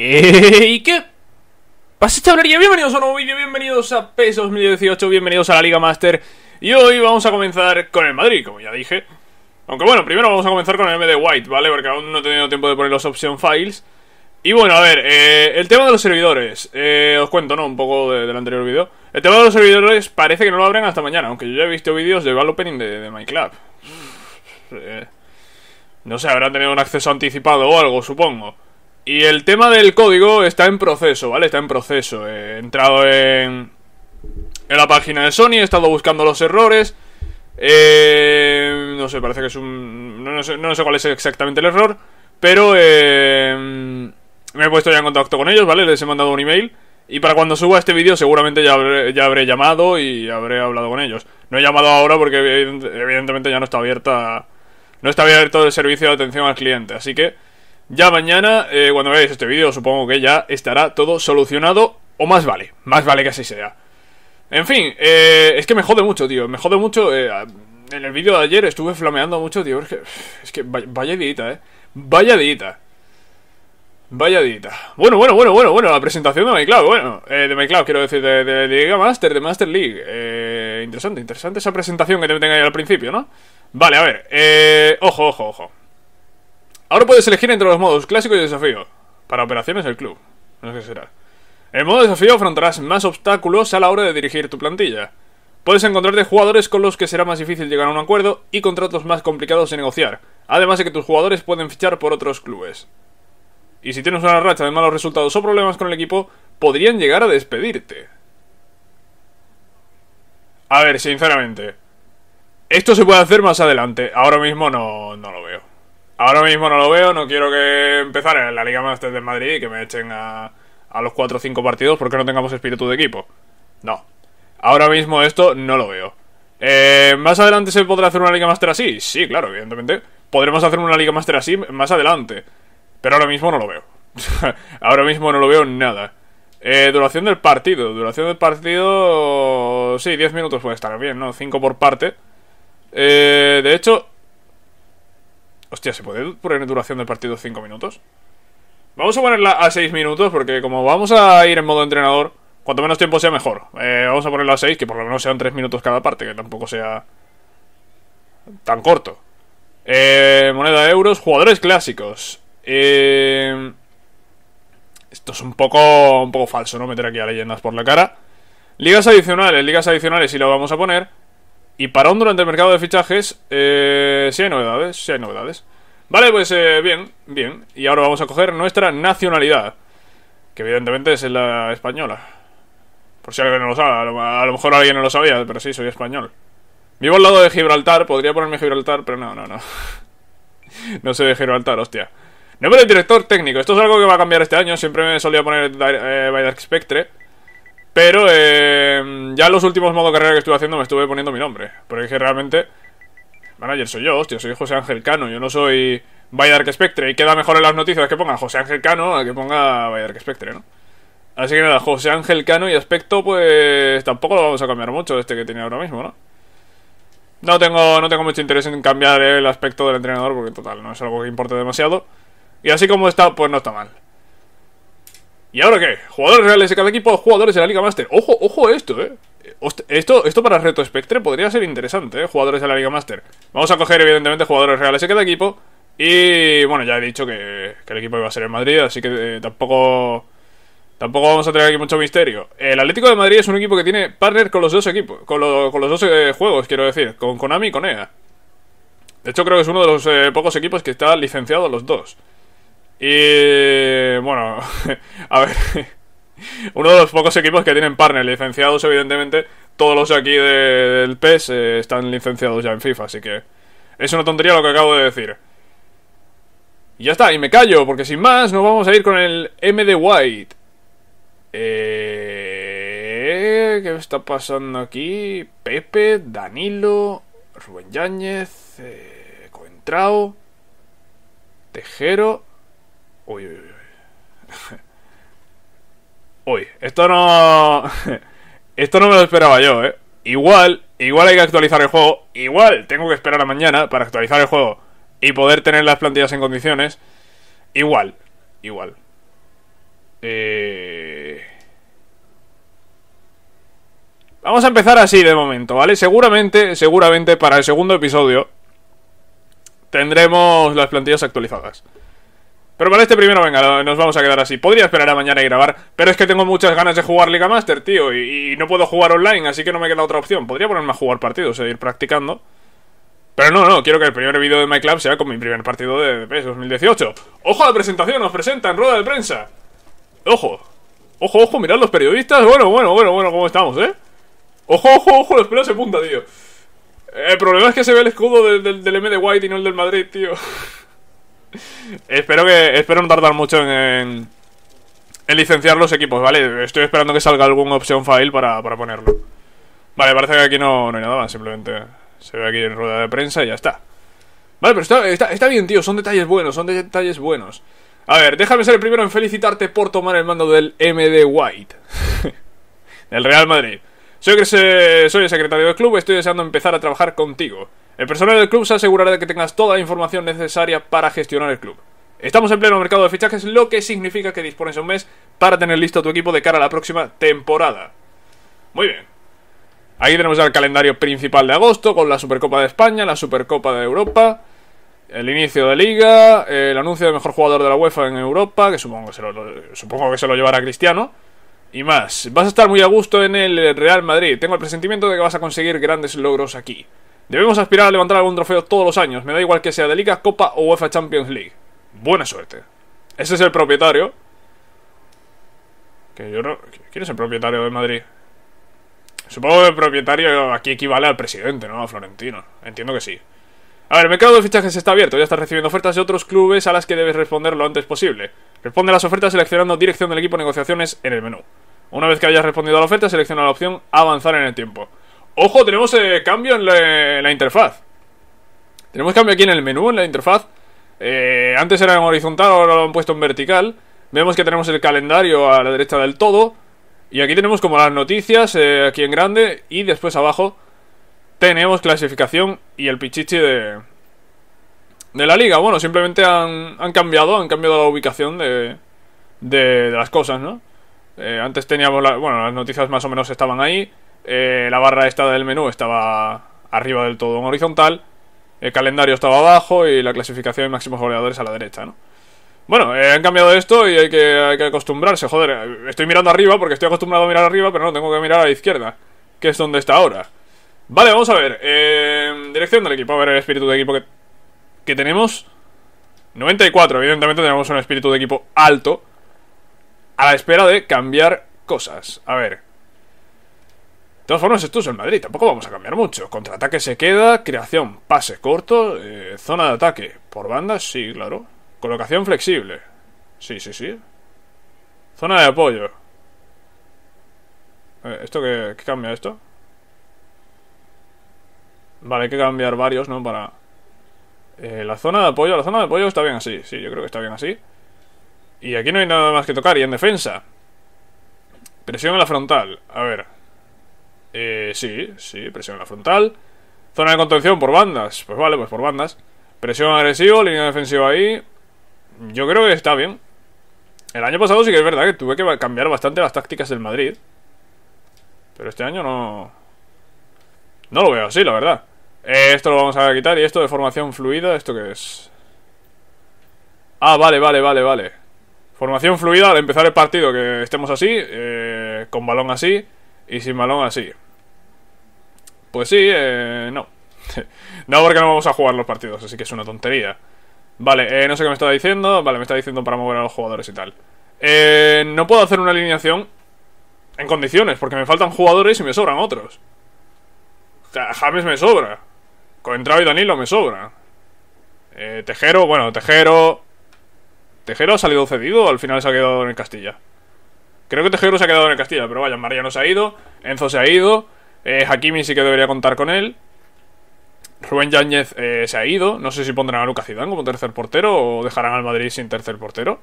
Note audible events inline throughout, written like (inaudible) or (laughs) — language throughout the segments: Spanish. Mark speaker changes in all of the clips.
Speaker 1: Eh, ¿Y qué? Pasa pues chavalería, bienvenidos a un nuevo vídeo, bienvenidos a PES 2018, bienvenidos a la Liga Master Y hoy vamos a comenzar con el Madrid, como ya dije Aunque bueno, primero vamos a comenzar con el MD White, ¿vale? Porque aún no he tenido tiempo de poner los option files Y bueno, a ver, eh, el tema de los servidores eh, Os cuento, ¿no? Un poco del anterior vídeo El tema de los servidores parece que no lo abren hasta mañana Aunque yo ya he visto vídeos de Valopening de, MyClub mm. No sé, habrán tenido un acceso anticipado o algo, supongo y el tema del código está en proceso, ¿vale? Está en proceso. He entrado en, en la página de Sony, he estado buscando los errores. Eh, no sé, parece que es un... No, sé, no sé, cuál es exactamente el error, pero eh, me he puesto ya en contacto con ellos, ¿vale? Les he mandado un email. Y para cuando suba este vídeo seguramente ya ya habré llamado y habré hablado con ellos. No he llamado ahora porque evidentemente ya no está abierta... No está abierto el servicio de atención al cliente, así que... Ya mañana, eh, cuando veáis este vídeo, supongo que ya estará todo solucionado. O más vale, más vale que así sea. En fin, eh, es que me jode mucho, tío. Me jode mucho. Eh, en el vídeo de ayer estuve flameando mucho, tío. Es que, (sighs) vaya edita, eh. Vaya edita. Vaya edita. Bueno, bueno, bueno, bueno, bueno. La presentación de MyCloud, bueno. de MyCloud, quiero decir, de, de, de Master, de Master League. interesante, interesante esa presentación que te tengo ahí al principio, ¿no? Vale, a ver. ojo, ojo, ojo. Ahora puedes elegir entre los modos clásico y desafío. Para operaciones del club. No sé qué será. En modo desafío afrontarás más obstáculos a la hora de dirigir tu plantilla. Puedes encontrarte jugadores con los que será más difícil llegar a un acuerdo y contratos más complicados de negociar, además de que tus jugadores pueden fichar por otros clubes. Y si tienes una racha de malos resultados o problemas con el equipo, podrían llegar a despedirte. A ver, sinceramente. Esto se puede hacer más adelante, ahora mismo no, no lo veo. Ahora mismo no lo veo, no quiero que empezar en la Liga Master de Madrid y que me echen a, los 4 o 5 partidos porque no tengamos espíritu de equipo. No. Ahora mismo esto no lo veo. Eh, ¿Más adelante se podrá hacer una Liga Master así? Sí, claro, evidentemente. Podremos hacer una Liga Master así más adelante. Pero ahora mismo no lo veo. (laughs) ahora mismo no lo veo nada. Eh, duración del partido. Duración del partido... Sí, 10 minutos puede estar bien, ¿no? 5 por parte. Eh, de hecho, Hostia, ¿se puede poner duración del partido 5 minutos? Vamos a ponerla a 6 minutos porque como vamos a ir en modo entrenador, cuanto menos tiempo sea mejor. Eh, vamos a ponerla a 6, que por lo menos sean 3 minutos cada parte, que tampoco sea tan corto. Eh, moneda de euros, jugadores clásicos. Eh, esto es un poco, un poco falso, ¿no? Meter aquí a leyendas por la cara. Ligas adicionales, ligas adicionales sí lo vamos a poner. Y para un durante el mercado de fichajes, eh, si hay novedades, si hay novedades. Vale, pues eh, bien, bien. Y ahora vamos a coger nuestra nacionalidad, que evidentemente es la española. Por si alguien no lo sabe, a lo, mejor alguien no lo sabía, pero sí, soy español. Vivo al lado de Gibraltar, podría ponerme Gibraltar, pero no, no, no. (laughs) no soy de Gibraltar, hostia. Nombre del director técnico, esto es algo que va a cambiar este año, siempre me solía poner eh, Spectre. Pero eh, ya los últimos modo carrera que estuve haciendo me estuve poniendo mi nombre. Porque es que realmente. Manager soy yo, hostia, soy José Ángel Cano, yo no soy que Spectre. Y queda mejor en las noticias que ponga José Ángel Cano a que ponga que Spectre, ¿no? Así que nada, José Ángel Cano y aspecto, pues tampoco lo vamos a cambiar mucho este que tenía ahora mismo, ¿no? No tengo, no tengo mucho interés en cambiar el aspecto del entrenador porque, total, no es algo que importe demasiado. Y así como está, pues no está mal. ¿Y ahora qué? Jugadores reales de cada equipo, jugadores de la Liga Master. Ojo, ojo esto, ¿eh? Esto, esto para Reto Spectre podría ser interesante, ¿eh? Jugadores de la Liga Master. Vamos a coger, evidentemente, jugadores reales de cada equipo. Y bueno, ya he dicho que, el equipo iba a ser en Madrid, así que eh, tampoco... Tampoco vamos a tener aquí mucho misterio. El Atlético de Madrid es un equipo que tiene partner con los dos equipos, con, los dos eh, juegos, quiero decir, con Konami y con EA. De hecho, creo que es uno de los eh, pocos equipos que está licenciado los dos. Y bueno, (laughs) a ver, (laughs) uno de los pocos equipos que tienen partner licenciados, evidentemente, todos los aquí del PES eh, están licenciados ya en FIFA, así que es una tontería lo que acabo de decir. Y ya está, y me callo, porque sin más nos vamos a ir con el MD White. Eh, ¿Qué está pasando aquí? Pepe, Danilo, Rubén Yáñez, eh, Coentrao, Tejero... Uy, uy, uy. uy, (laughs) esto no... (laughs) esto no me lo esperaba yo, ¿eh? Igual, igual hay que actualizar el juego. Igual tengo que esperar a mañana para actualizar el juego y poder tener las plantillas en condiciones. Igual, igual. Eh... Vamos a empezar así de momento, ¿vale? Seguramente, seguramente para el segundo episodio tendremos las plantillas actualizadas. Pero para este primero, venga, nos vamos a quedar así. Podría esperar a mañana y grabar, pero es que tengo muchas ganas de jugar Liga Master, tío, y, no puedo jugar online, así que no me queda otra opción. Podría ponerme a jugar partidos e ir practicando. Pero no, no, quiero que el primer vídeo de MyClub sea con mi primer partido de PES 2018. ¡Ojo a la presentación! ¡Nos presentan! ¡Rueda de prensa! ¡Ojo! ¡Ojo, ojo! ¡Mirad los periodistas! Bueno, bueno, bueno, bueno, ¿cómo estamos, eh? ¡Ojo, ojo, ojo! Los pelos se punta, tío. El problema es que se ve el escudo del, del, M de White y no el del Madrid, tío. (laughs) espero que espero no tardar mucho en, licenciar los equipos, ¿vale? Estoy esperando que salga algún opción fail para, para ponerlo. Vale, parece que aquí no, no hay nada más, simplemente se ve aquí en rueda de prensa y ya está. Vale, pero está, está, bien, tío, son detalles buenos, son detalles buenos. A ver, déjame ser el primero en felicitarte por tomar el mando del MD White. (laughs) del Real Madrid. Soy, soy el secretario del club, estoy deseando empezar a trabajar contigo. El personal del club se asegurará de que tengas toda la información necesaria para gestionar el club. Estamos en pleno mercado de fichajes, lo que significa que dispones un mes para tener listo tu equipo de cara a la próxima temporada. Muy bien. Ahí tenemos ya el calendario principal de agosto con la Supercopa de España, la Supercopa de Europa, el inicio de liga, el anuncio del mejor jugador de la UEFA en Europa, que supongo que se lo llevará Cristiano, y más. Vas a estar muy a gusto en el Real Madrid. Tengo el presentimiento de que vas a conseguir grandes logros aquí. Debemos aspirar a levantar algún trofeo todos los años, me da igual que sea de Liga, Copa o UEFA Champions League. Buena suerte. Ese es el propietario. Que yo no. ¿Quién es el propietario de Madrid? Supongo que el propietario aquí equivale al presidente, ¿no? A Florentino. Entiendo que sí. A ver, el mercado de fichajes está abierto, ya estás recibiendo ofertas de otros clubes a las que debes responder lo antes posible. Responde a las ofertas seleccionando dirección del equipo negociaciones en el menú. Una vez que hayas respondido a la oferta, selecciona la opción Avanzar en el tiempo. Ojo, tenemos eh, cambio en la, interfaz. Tenemos cambio aquí en el menú, en la interfaz. Eh, antes era en horizontal, ahora lo han puesto en vertical. Vemos que tenemos el calendario a la derecha del todo. Y aquí tenemos como las noticias, eh, aquí en grande. Y después abajo tenemos clasificación y el pichichi de, de la liga. Bueno, simplemente han, cambiado, han cambiado la ubicación de, de, las cosas, ¿no? antes teníamos, bueno, las noticias más o menos estaban ahí. Eh, la barra esta del menú estaba arriba del todo en horizontal, el calendario estaba abajo y la clasificación de máximos goleadores a la derecha, ¿no? Bueno, eh, han cambiado esto y hay que, acostumbrarse, joder, eh, estoy mirando arriba porque estoy acostumbrado a mirar arriba, pero no, tengo que mirar a la izquierda, que es donde está ahora. Vale, vamos a ver, dirección del equipo, a ver el espíritu de equipo que, que tenemos. 94, evidentemente tenemos un espíritu de equipo alto, a la espera de cambiar cosas. A ver, de todas formas, esto es el Madrid, tampoco vamos a cambiar mucho. Contraataque se queda, creación, pase corto, eh, zona de ataque. Por bandas, sí, claro. Colocación flexible. Sí, sí, sí. Zona de apoyo. Eh, ¿Esto qué, qué cambia esto? Vale, hay que cambiar varios, ¿no? Para... Eh, la zona de apoyo, la zona de apoyo está bien así, sí, yo creo que está bien así. Y aquí no hay nada más que tocar, y en defensa. Presión en la frontal, a ver. Eh, sí, sí, presión en la frontal. Zona de contención por bandas. Pues vale, pues por bandas. Presión agresiva, línea defensiva ahí. Yo creo que está bien. El año pasado sí que es verdad que tuve que cambiar bastante las tácticas del Madrid. Pero este año no. No lo veo así, la verdad. Eh, esto lo vamos a quitar. ¿Y esto de formación fluida? ¿Esto que es? Ah, vale, vale, vale, vale. Formación fluida al empezar el partido, que estemos así, eh, con balón así. Y sin malón así. Pues sí, eh, no. (laughs) no porque no vamos a jugar los partidos, así que es una tontería. Vale, eh, no sé qué me está diciendo. Vale, me está diciendo para mover a los jugadores y tal. Eh, no puedo hacer una alineación en condiciones, porque me faltan jugadores y me sobran otros. James me sobra. Coentrao y Danilo me sobra. Eh, Tejero, bueno, Tejero... Tejero ha salido cedido al final se ha quedado en Castilla. Creo que Tejero se ha quedado en el Castilla, pero vaya, Mariano se ha ido, Enzo se ha ido, eh, Hakimi sí que debería contar con él. Rubén Yáñez eh, se ha ido. No sé si pondrán a Lucas Zidane como tercer portero o dejarán al Madrid sin tercer portero.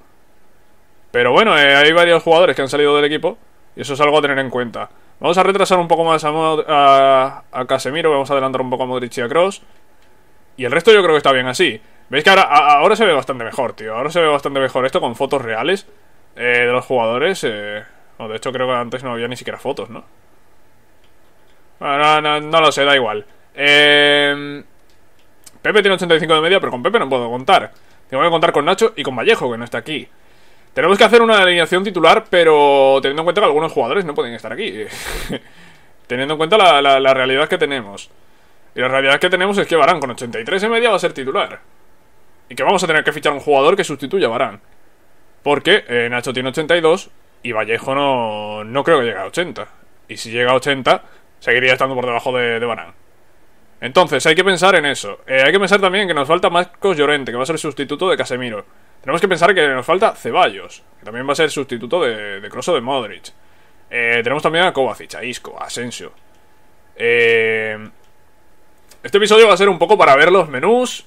Speaker 1: Pero bueno, eh, hay varios jugadores que han salido del equipo y eso es algo a tener en cuenta. Vamos a retrasar un poco más a, a, Casemiro, vamos a adelantar un poco a Modric y a Cross. Y el resto yo creo que está bien así. Veis que ahora, ahora se ve bastante mejor, tío. Ahora se ve bastante mejor esto con fotos reales. Eh, de los jugadores. Eh, de hecho, creo que antes no había ni siquiera fotos, ¿no? Ah, no, lo sé, da igual. Eh, Pepe tiene 85 de media, pero con Pepe no puedo contar. Tengo que contar con Nacho y con Vallejo, que no está aquí. Tenemos que hacer una alineación titular, pero teniendo en cuenta que algunos jugadores no pueden estar aquí. (laughs) teniendo en cuenta la, la, realidad que tenemos. Y la realidad que tenemos es que Barán con 83 de media va a ser titular. Y que vamos a tener que fichar un jugador que sustituya a Barán. Porque eh, Nacho tiene 82 y Vallejo no, creo que llegue a 80. Y si llega a 80, seguiría estando por debajo de, de Entonces, hay que pensar en eso. Eh, hay que pensar también que nos falta Marcos Llorente, que va a ser sustituto de Casemiro. Tenemos que pensar que nos falta Ceballos, que también va a ser sustituto de, de Crosso de Modric. Eh, tenemos también a Kovacic, a Isco, Asensio. este episodio va a ser un poco para ver los menús,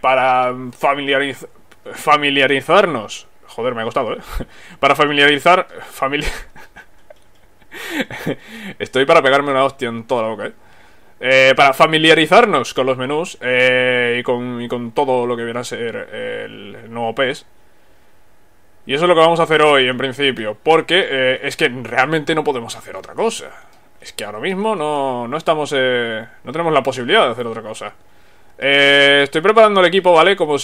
Speaker 1: para familiarizarnos Joder, me ha costado, ¿eh? (laughs) Para familiarizar. Familia. (laughs) Estoy para pegarme una hostia en toda la boca, ¿eh? eh para familiarizarnos con los menús eh, y, con, y, con, todo lo que viene a ser eh, el nuevo PES. Y eso es lo que vamos a hacer hoy, en principio, porque es que realmente no podemos hacer otra cosa. Es que ahora mismo no, no estamos. no tenemos la posibilidad de hacer otra cosa. estoy preparando el equipo, ¿vale? Como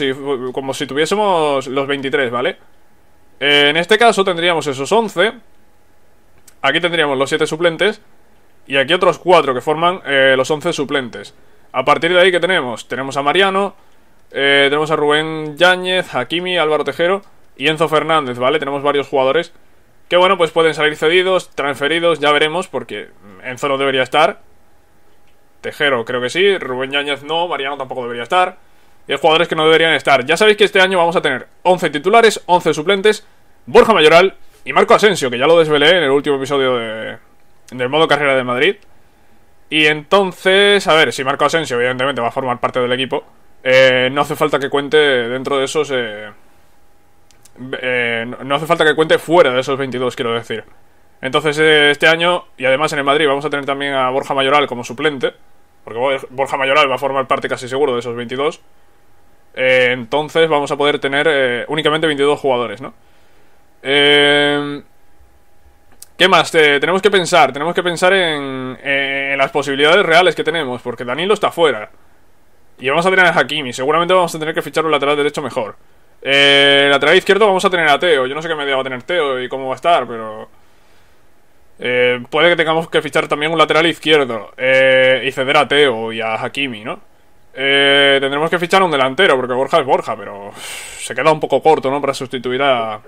Speaker 1: como si tuviésemos los 23, ¿vale? En este caso tendríamos esos 11. Aquí tendríamos los 7 suplentes. Y aquí otros 4 que forman eh, los 11 suplentes. A partir de ahí, que tenemos? Tenemos a Mariano, eh, tenemos a Rubén Yáñez, Hakimi, Álvaro Tejero y Enzo Fernández, ¿vale? Tenemos varios jugadores que, bueno, pues pueden salir cedidos, transferidos, ya veremos, porque Enzo no debería estar. Tejero creo que sí, Rubén Yáñez no, Mariano tampoco debería estar y hay jugadores que no deberían estar. Ya sabéis que este año vamos a tener 11 titulares, 11 suplentes, Borja Mayoral y Marco Asensio, que ya lo desvelé en el último episodio de, del modo carrera de Madrid. Y entonces, a ver, si Marco Asensio evidentemente va a formar parte del equipo, eh, no hace falta que cuente dentro de esos... Eh, eh, no hace falta que cuente fuera de esos 22, quiero decir. Entonces, este año, y además en el Madrid, vamos a tener también a Borja Mayoral como suplente, porque Borja Mayoral va a formar parte casi seguro de esos 22. Eh, entonces vamos a poder tener eh, únicamente 22 jugadores, ¿no? Eh, ¿Qué más? tenemos que pensar, tenemos que pensar en, las posibilidades reales que tenemos, porque Danilo está fuera. Y vamos a tener a Hakimi, seguramente vamos a tener que fichar un lateral derecho mejor. lateral izquierdo vamos a tener a Teo, yo no sé qué medida va a tener Teo y cómo va a estar, pero... puede que tengamos que fichar también un lateral izquierdo y ceder a Teo y a Hakimi, ¿no? Eh, tendremos que fichar un delantero, porque Borja es Borja, pero se queda un poco corto, ¿no? Para sustituir a,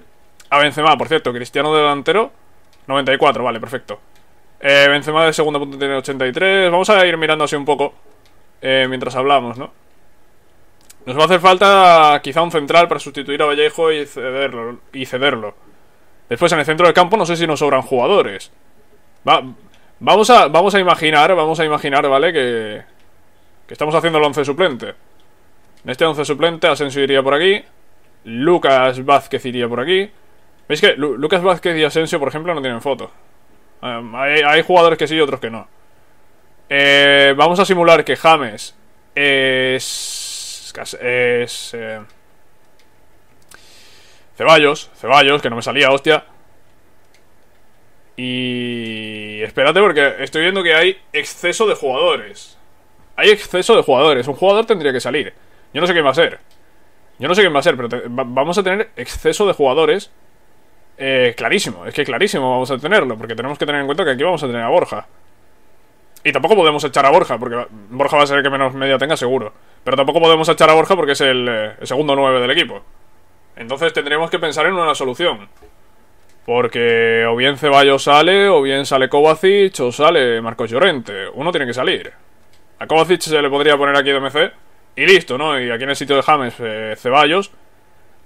Speaker 1: a Benzema, por cierto. Cristiano delantero, 94, vale, perfecto. Eh, Benzema de segundo punto tiene 83. Vamos a ir mirando así un poco eh, mientras hablamos, ¿no? Nos va a hacer falta quizá un central para sustituir a Vallejo y cederlo. Y cederlo. Después en el centro del campo no sé si nos sobran jugadores. Va, vamos, a, vamos a imaginar, vamos a imaginar, ¿vale? Que estamos haciendo el once suplente. En este once suplente, Asensio iría por aquí. Lucas Vázquez iría por aquí. ¿Veis que Lucas Vázquez y Asensio, por ejemplo, no tienen foto? Em, hay, jugadores que sí y otros que no. Eh, vamos a simular que James es. es. Eh, Ceballos, Ceballos, que no me salía, hostia. Y. Espérate, porque estoy viendo que hay exceso de jugadores hay exceso de jugadores. Un jugador tendría que salir. Yo no sé quién va a ser. Yo no sé quién va a ser, pero vamos a tener exceso de jugadores. Eh, clarísimo, es que clarísimo vamos a tenerlo, porque tenemos que tener en cuenta que aquí vamos a tener a Borja. Y tampoco podemos echar a Borja, porque Borja va a ser el que menos media tenga seguro. Pero tampoco podemos echar a Borja porque es el, eh, segundo 9 del equipo. Entonces tendríamos que pensar en una solución. Porque o bien Ceballos sale, o bien sale Kovacic, o sale Marcos Llorente. Uno tiene que salir a Kovacic se le podría poner aquí DMC y listo, ¿no? Y aquí en el sitio de James, eh, Ceballos,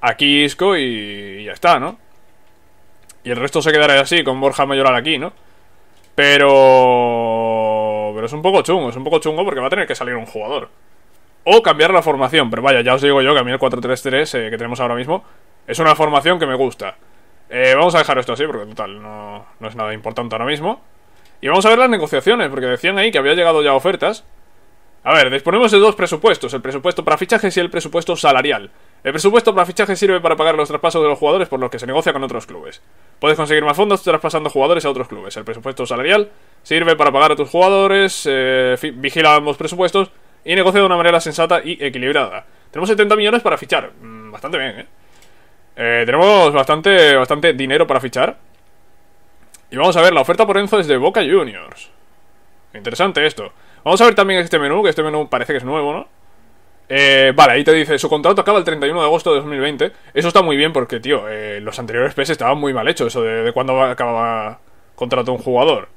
Speaker 1: aquí Isco y, ya está, ¿no? Y el resto se quedará así, con Borja Mayoral aquí, ¿no? Pero... Pero es un poco chungo, es un poco chungo porque va a tener que salir un jugador. O cambiar la formación, pero vaya, ya os digo yo que a mí el 4-3-3 eh, que tenemos ahora mismo es una formación que me gusta. Eh, vamos a dejar esto así porque total, no, no es nada importante ahora mismo. Y vamos a ver las negociaciones, porque decían ahí que había llegado ya ofertas. A ver, disponemos de dos presupuestos, el presupuesto para fichajes y el presupuesto salarial. El presupuesto para fichajes sirve para pagar los traspasos de los jugadores por los que se negocia con otros clubes. Puedes conseguir más fondos traspasando jugadores a otros clubes. El presupuesto salarial sirve para pagar a tus jugadores, eh, vigila ambos presupuestos y negocia de una manera sensata y equilibrada. Tenemos 70 millones para fichar, mm, bastante bien, ¿eh? ¿eh? Tenemos bastante, bastante dinero para fichar. Y vamos a ver, la oferta por Enzo es de Boca Juniors. Interesante esto. Vamos a ver también este menú, que este menú parece que es nuevo, ¿no? Eh, vale, ahí te dice, su contrato acaba el 31 de agosto de 2020. Eso está muy bien porque, tío, eh, los anteriores PS estaban muy mal hechos, eso de, cuando cuándo acaba contrato un jugador.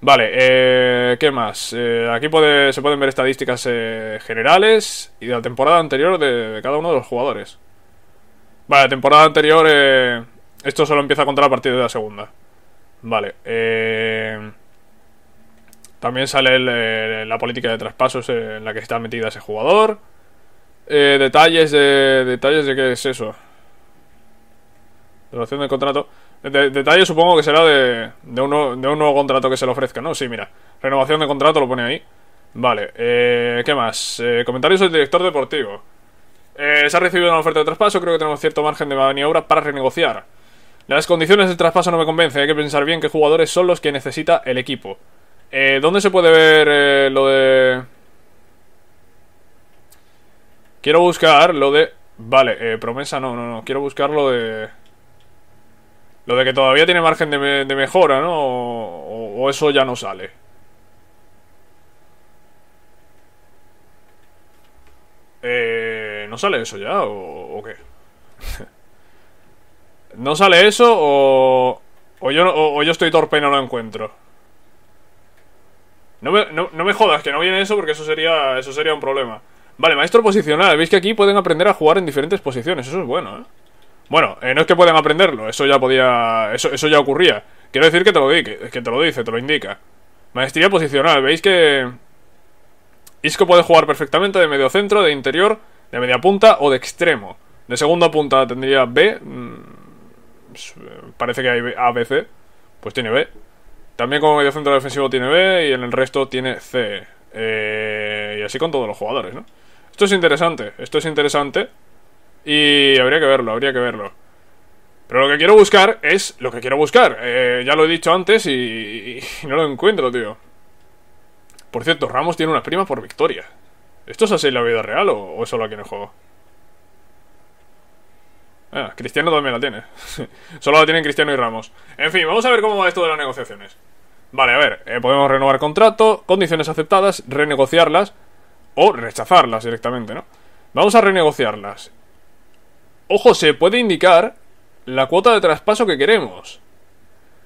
Speaker 1: Vale, eh, ¿qué más? Eh, aquí se pueden ver estadísticas eh, generales y de la temporada anterior de, cada uno de los jugadores. Vale, la temporada anterior, esto solo empieza a contar a partir de la segunda. Vale, eh... También sale eh, la política de traspasos en la que está metida ese jugador. Eh, detalles de. Detalles de qué es eso. Renovación del contrato. Detalles supongo que será de, de, un nuevo contrato que se le ofrezca, ¿no? Sí, mira. Renovación de contrato lo pone ahí. Vale, eh, ¿qué más? comentarios del director deportivo. se ha recibido una oferta de traspaso, creo que tenemos cierto margen de maniobra para renegociar. Las condiciones del traspaso no me convencen, hay que pensar bien qué jugadores son los que necesita el equipo. Eh, ¿Dónde se puede ver eh, lo de...? Quiero buscar lo de... Vale, eh, promesa no, no, no. Quiero buscar lo de... Lo de que todavía tiene margen de, mejora, ¿no? O... eso ya no sale. Eh, ¿No sale eso ya o, qué? (laughs) ¿No sale eso yo, o, o yo estoy torpe y no lo encuentro? No me, jodas que no viene eso porque eso sería, eso sería un problema. Vale, maestro posicional. Veis que aquí pueden aprender a jugar en diferentes posiciones. Eso es bueno, ¿eh? Bueno, eh, no es que puedan aprenderlo. Eso ya podía... Eso, eso ya ocurría. Quiero decir que te lo que, te lo dice, te lo indica. Maestría posicional. Veis que... Isco puede jugar perfectamente de medio centro, de interior, de media punta o de extremo. De segunda punta tendría B. Mm, pues, eh, parece que hay A, Pues tiene B. También como medio centro defensivo tiene B y en el resto tiene C. Eh, y así con todos los jugadores, ¿no? Esto es interesante, esto es interesante. Y habría que verlo, habría que verlo. Pero lo que quiero buscar es lo que quiero buscar. Eh, ya lo he dicho antes y, no lo encuentro, tío. Por cierto, Ramos tiene una prima por victoria. ¿Esto es así en la vida real o, o es solo aquí en el juego? Ah, Cristiano también la tiene. (laughs) Solo la tienen Cristiano y Ramos. En fin, vamos a ver cómo va esto de las negociaciones. Vale, a ver, eh, podemos renovar contrato, condiciones aceptadas, renegociarlas o rechazarlas directamente, ¿no? Vamos a renegociarlas. Ojo, se puede indicar la cuota de traspaso que queremos.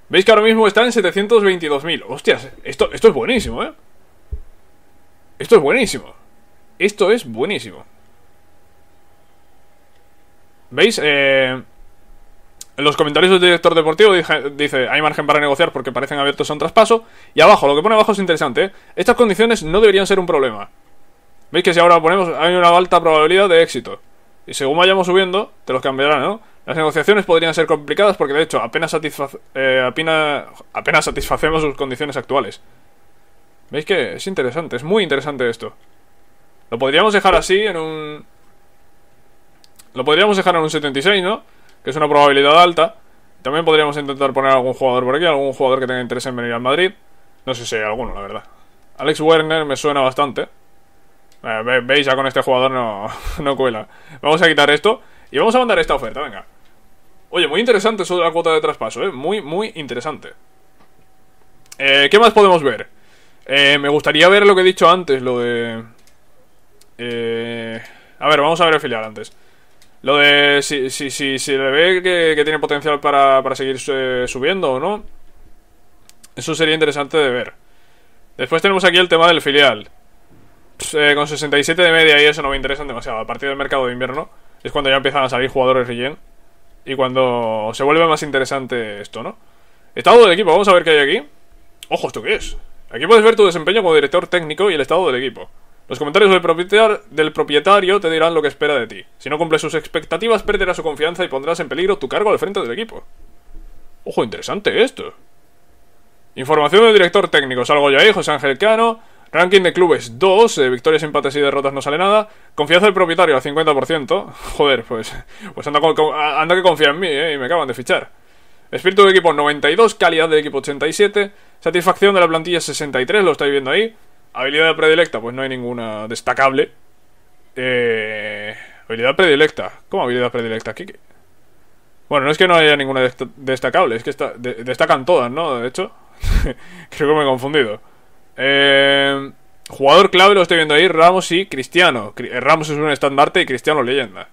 Speaker 1: Veis que ahora mismo está en 722.000. Hostias, esto, esto es buenísimo, ¿eh? Esto es buenísimo. Esto es buenísimo. ¿Veis? Eh, los comentarios del director deportivo dice, hay margen para negociar porque parecen abiertos a un traspaso. Y abajo, lo que pone abajo es interesante. ¿eh? Estas condiciones no deberían ser un problema. ¿Veis que si ahora ponemos hay una alta probabilidad de éxito? Y según vayamos subiendo, te los cambiarán, ¿no? Las negociaciones podrían ser complicadas porque de hecho apenas, eh, apenas satisfacemos sus condiciones actuales. ¿Veis que es interesante? Es muy interesante esto. Lo podríamos dejar así en un... Lo podríamos dejar en un 76, ¿no? Que es una probabilidad alta. También podríamos intentar poner algún jugador por aquí, algún jugador que tenga interés en venir al Madrid. No sé si hay alguno, la verdad. Alex Werner me suena bastante. Eh, veis, ya con este jugador (laughs) no, cuela. Vamos a quitar esto y vamos a mandar esta oferta, venga. Oye, muy interesante eso de la cuota de traspaso, ¿eh? Muy, muy interesante. Eh, ¿Qué más podemos ver? Eh, me gustaría ver lo que he dicho antes, lo de... A ver, vamos a ver el filial antes. Lo de si, si, si, si le ve que, tiene potencial para, seguir eh, subiendo o no. Eso sería interesante de ver. Después tenemos aquí el tema del filial. Eh, con 67 de media y eso no me interesan demasiado. A partir del mercado de invierno es cuando ya empiezan a salir jugadores bien Y cuando se vuelve más interesante esto, ¿no? Estado del equipo, vamos a ver qué hay aquí. Ojo, ¿esto qué es? Aquí puedes ver tu desempeño como director técnico y el estado del equipo. Los comentarios del propietario, te dirán lo que espera de ti. Si no cumples sus expectativas, perderás su confianza y pondrás en peligro tu cargo al frente del equipo. Ojo, interesante esto. Información del director técnico. Salgo yo ahí, eh, José Ángel Cano. Ranking de clubes 2, eh, victorias, empates y derrotas no sale nada. Confianza del propietario al 50%. (laughs) Joder, pues, pues anda, anda que confía en mí, ¿eh? Y me acaban de fichar. Espíritu de equipo 92, calidad del equipo 87. Satisfacción de la plantilla 63, lo estáis viendo ahí. Habilidad predilecta, pues no hay ninguna destacable. Eh, habilidad predilecta. ¿Cómo habilidad predilecta? Bueno, no es que no haya ninguna destacable, es que destacan todas, ¿no? De hecho, (laughs) creo que me he confundido. Eh, jugador clave, lo estoy viendo ahí, Ramos y Cristiano. Eh, Ramos es un estandarte y Cristiano leyenda.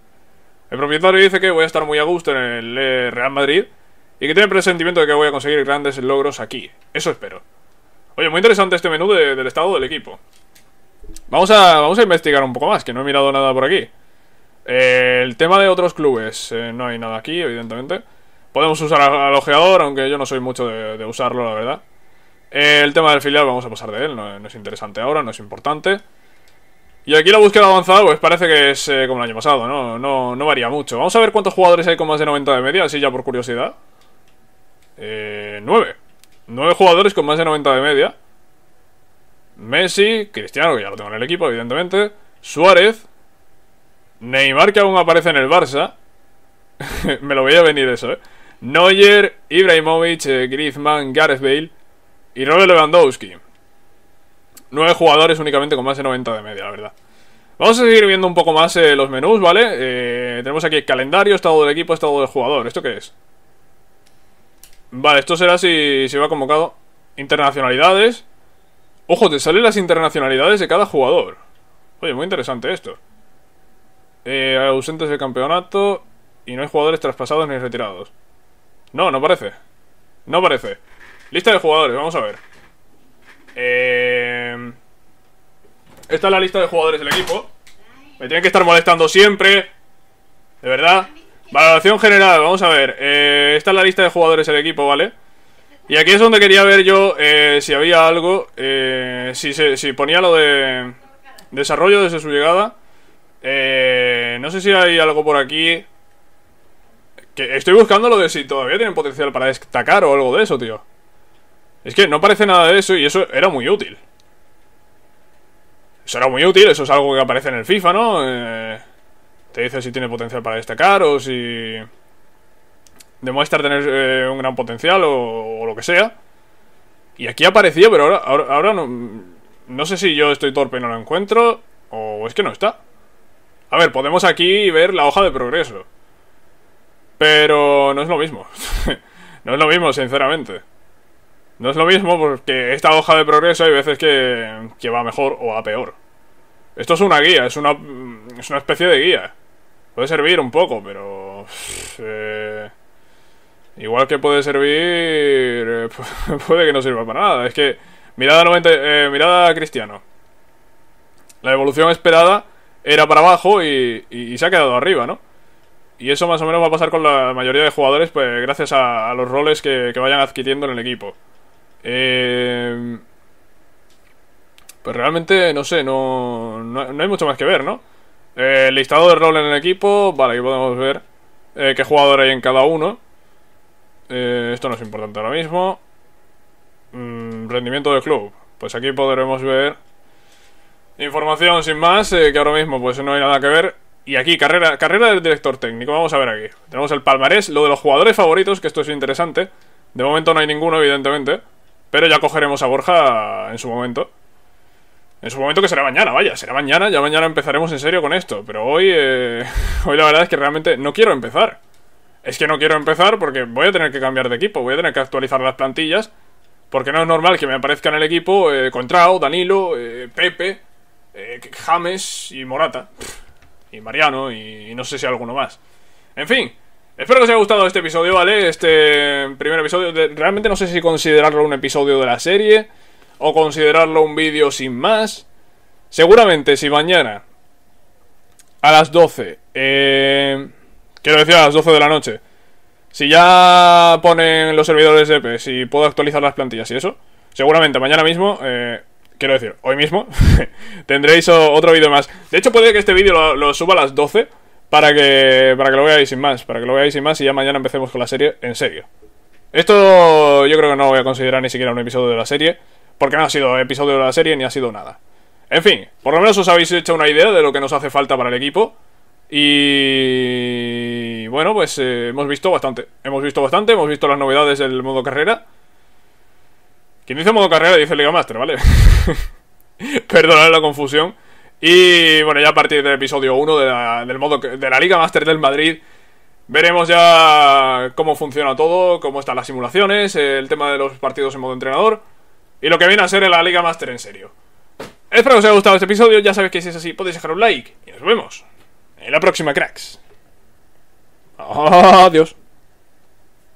Speaker 1: El propietario dice que voy a estar muy a gusto en el eh, Real Madrid y que tiene presentimiento de que voy a conseguir grandes logros aquí. Eso espero. Oye, muy interesante este menú del estado del equipo. Vamos a, vamos a investigar un poco más, que no he mirado nada por aquí. el tema de otros clubes. Eh, no hay nada aquí, evidentemente. Podemos usar al ojeador, aunque yo no soy mucho de, usarlo, la verdad. el tema del filial, vamos a pasar de él. No, es interesante ahora, no es importante. Y aquí la búsqueda avanzada, pues parece que es eh, como el año pasado, ¿no? ¿no? No varía mucho. Vamos a ver cuántos jugadores hay con más de 90 de media, así ya por curiosidad. Eh, 9. Nueve jugadores con más de 90 de media. Messi, Cristiano, que ya lo tengo en el equipo, evidentemente. Suárez. Neymar, que aún aparece en el Barça. (laughs) Me lo voy a venir eso, ¿eh? Neuer, Ibrahimovic, eh, Griezmann, Gareth Bale y Robert Lewandowski. Nueve jugadores únicamente con más de 90 de media, la verdad. Vamos a seguir viendo un poco más eh, los menús, ¿vale? Eh, tenemos aquí calendario, estado del equipo, estado del jugador. ¿Esto qué es? Vale, esto será si se va convocado. Internacionalidades. Ojo, te salen las internacionalidades de cada jugador. Oye, muy interesante esto. Eh, ausentes del campeonato y no hay jugadores traspasados ni retirados. No, no parece. No parece. Lista de jugadores, vamos a ver. Eh... Esta es la lista de jugadores del equipo. Me tienen que estar molestando siempre. De verdad. Valoración general, vamos a ver. Eh, esta es la lista de jugadores del equipo, ¿vale? Y aquí es donde quería ver yo eh, si había algo, eh, si, se, si ponía lo de desarrollo desde su llegada. no sé si hay algo por aquí. Que estoy buscando lo de si todavía tienen potencial para destacar o algo de eso, tío. Es que no parece nada de eso y eso era muy útil. Eso era muy útil, eso es algo que aparece en el FIFA, ¿no? Eh... Te dice si tiene potencial para destacar o si demuestra tener eh, un gran potencial o, lo que sea. Y aquí aparecía, pero ahora, ahora, no, sé si yo estoy torpe y no lo encuentro o es que no está. A ver, podemos aquí ver la hoja de progreso. Pero no es lo mismo. (laughs) no es lo mismo, sinceramente. No es lo mismo porque esta hoja de progreso hay veces que, que va mejor o va peor. Esto es una guía, es una, es una especie de guía. Puede servir un poco, pero... Eh, igual que puede servir... Eh, (laughs) puede que no sirva para nada. Es que... Mirada, 90, eh, mirada Cristiano. La evolución esperada era para abajo y, se ha quedado arriba, ¿no? Y eso más o menos va a pasar con la mayoría de jugadores, pues gracias a, los roles que, vayan adquiriendo en el equipo. pues realmente, no sé, no hay mucho más que ver, ¿no? Eh, listado de rol en el equipo. Vale, aquí podemos ver eh, qué jugador hay en cada uno. Eh, esto no es importante ahora mismo. Mm, rendimiento del club. Pues aquí podremos ver información sin más, que ahora mismo pues no hay nada que ver. Y aquí, carrera, carrera del director técnico. Vamos a ver aquí. Tenemos el palmarés, lo de los jugadores favoritos, que esto es interesante. De momento no hay ninguno, evidentemente. Pero ya cogeremos a Borja en su momento. En su momento que será mañana, vaya, será mañana, ya mañana empezaremos en serio con esto. Pero hoy, eh, (laughs) hoy la verdad es que realmente no quiero empezar. Es que no quiero empezar porque voy a tener que cambiar de equipo, voy a tener que actualizar las plantillas. Porque no es normal que me aparezca en el equipo eh, Contrao, Danilo, eh, Pepe, eh, James y Morata. Y Mariano y, no sé si alguno más. En fin, Espero que os haya gustado este episodio, ¿vale? Este primer episodio. realmente no sé si considerarlo un episodio de la serie o considerarlo un vídeo sin más. Seguramente si mañana a las 12, eh, quiero decir a las 12 de la noche, si ya ponen los servidores de EP, si puedo actualizar las plantillas y eso, seguramente mañana mismo, eh, quiero decir, hoy mismo, (laughs) tendréis otro vídeo más. De hecho, puede que este vídeo lo, suba a las 12 para que, para que lo veáis sin más, para que lo veáis sin más y ya mañana empecemos con la serie en serio. Esto yo creo que no voy a considerar ni siquiera un episodio de la serie. Porque no ha sido episodio de la serie ni ha sido nada. En fin, por lo menos os habéis hecho una idea de lo que nos hace falta para el equipo. Y bueno, pues eh, hemos visto bastante. Hemos visto bastante, hemos visto las novedades del modo carrera. Quien dice modo carrera dice Liga Master, ¿vale? (laughs) Perdonad la confusión. Y bueno, ya a partir del episodio 1 de la, del modo, de la Liga Master del Madrid, veremos ya cómo funciona todo, cómo están las simulaciones, el tema de los partidos en modo entrenador y lo que viene a ser en la Liga Master en serio. Espero que os haya gustado este episodio, ya sabéis que si es así podéis dejar un like y nos vemos en la próxima, cracks. Adiós.